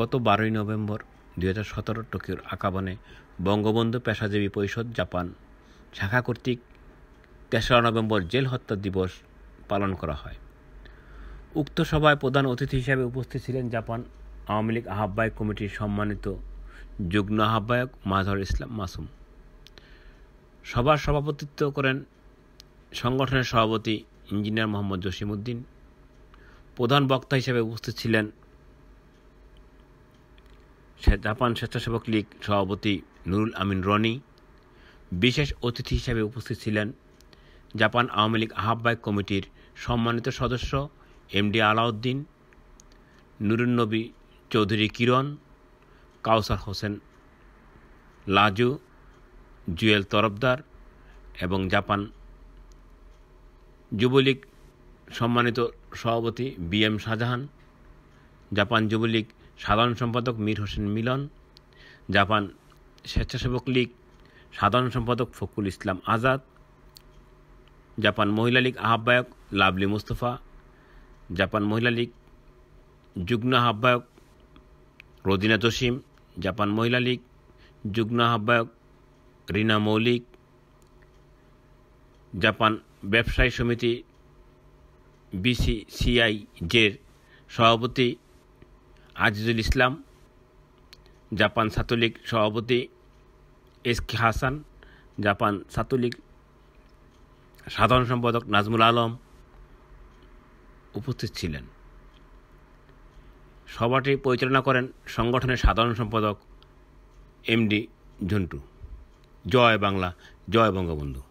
গত বারোই নভেম্বর দুই হাজার সতেরো টোকিওর আকাবনে বঙ্গবন্ধু পেশাজীবী পরিষদ জাপান শাখা কর্তৃক তেসরা নভেম্বর জেল হত্যা দিবস পালন করা হয় উক্ত সভায় প্রধান অতিথি হিসেবে উপস্থিত ছিলেন জাপান আওয়ামী লীগ আহ্বায়ক কমিটির সম্মানিত যুগ্ম আহ্বায়ক মাধর ইসলাম মাসুম সভার সভাপতিত্ব করেন সংগঠনের সভাপতি ইঞ্জিনিয়ার মোহাম্মদ জসিমউদ্দিন প্রধান বক্তা হিসেবে উপস্থিত ছিলেন জাপান স্বেচ্ছাসেবক লীগ সভাপতি নুরুল আমিন রনি বিশেষ অতিথি হিসেবে উপস্থিত ছিলেন জাপান আওয়ামী লীগ আহ্বায়ক কমিটির সম্মানিত সদস্য এমডি আলাউদ্দিন নুরুন্নবী চৌধুরী কিরণ কাউসার হোসেন লাজু জুয়েল তরফদার এবং জাপান যুবলীগ সম্মানিত সভাপতি B M Shahjahan Japan Jubo League সাধারণ সম্পাদক মীর হোসেন মিলন জাপান স্বেচ্ছাসেবক লীগ সাধারণ সম্পাদক ফকুল ইসলাম আজাদ জাপান মহিলা লীগ আহ্বায়ক লাভলি মুস্তফা জাপান মহিলা লীগ যুগ্ম আহ্বায়ক রদিনা জসিম জাপান মহিলা লীগ যুগ্ম আহ্বায়ক রিনা মৌলিক জাপান ব্যবসায়ী সমিতি বিসিসিআই জের সভাপতি আজিজুল ইসলাম জাপান ছাত্রলীগ সভাপতি S K Hasan Japan Chhatra League সাধারণ সম্পাদক নাজমুল আলম উপস্থিত ছিলেন সভাটি পরিচালনা করেন সংগঠনের সাধারণ সম্পাদক এমডি ঝন্টু জয় বাংলা জয় বঙ্গবন্ধু